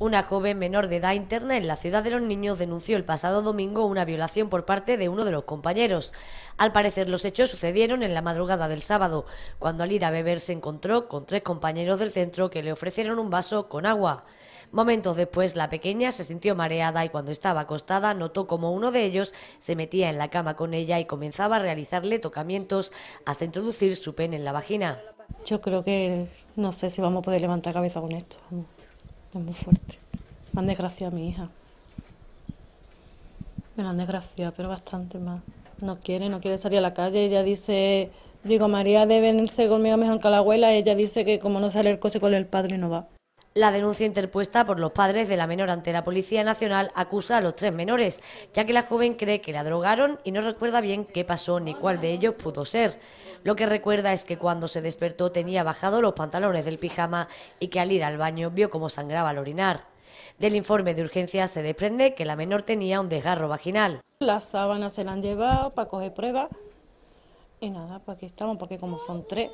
Una joven menor de edad interna en la ciudad de los niños denunció el pasado domingo una violación por parte de uno de los compañeros. Al parecer los hechos sucedieron en la madrugada del sábado, cuando al ir a beber se encontró con tres compañeros del centro que le ofrecieron un vaso con agua. Momentos después la pequeña se sintió mareada y cuando estaba acostada notó como uno de ellos se metía en la cama con ella y comenzaba a realizarle tocamientos hasta introducir su pene en la vagina. Yo creo que no sé si vamos a poder levantar cabeza con esto es muy fuerte. Me han desgraciado a mi hija. Me la han desgraciado, pero bastante más. No quiere, no quiere salir a la calle. Ella dice, digo, María debe venirse conmigo mejor que la abuela. Ella dice que como no sale el coche con el padre no va. La denuncia interpuesta por los padres de la menor ante la Policía Nacional acusa a los tres menores, ya que la joven cree que la drogaron y no recuerda bien qué pasó ni cuál de ellos pudo ser. Lo que recuerda es que cuando se despertó tenía bajado los pantalones del pijama y que al ir al baño vio cómo sangraba al orinar. Del informe de urgencia se desprende que la menor tenía un desgarro vaginal. Las sábanas se la han llevado para coger pruebas y nada, pues aquí estamos, porque como son tres,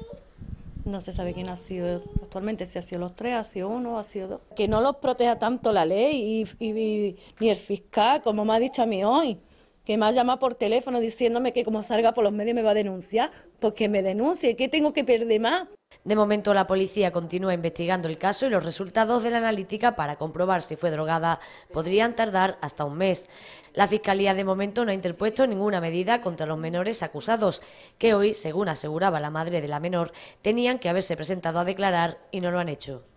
no se sabe quién ha sido actualmente, si ha sido los tres, ha sido uno, ha sido dos. Que no los proteja tanto la ley y, ni el fiscal, como me ha dicho a mí hoy que me ha por teléfono diciéndome que como salga por los medios me va a denunciar, pues que me denuncie, ¿qué tengo que perder más? De momento la policía continúa investigando el caso y los resultados de la analítica para comprobar si fue drogada podrían tardar hasta un mes. La Fiscalía de momento no ha interpuesto ninguna medida contra los menores acusados, que hoy, según aseguraba la madre de la menor, tenían que haberse presentado a declarar y no lo han hecho.